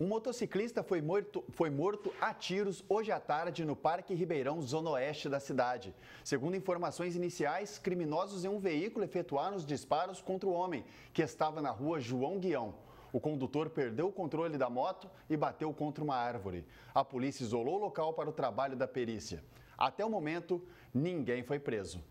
Um motociclista foi morto, foi morto a tiros hoje à tarde no Parque Ribeirão, zona oeste da cidade. Segundo informações iniciais, criminosos em um veículo efetuaram os disparos contra o homem, que estava na rua João Guião. O condutor perdeu o controle da moto e bateu contra uma árvore. A polícia isolou o local para o trabalho da perícia. Até o momento, ninguém foi preso.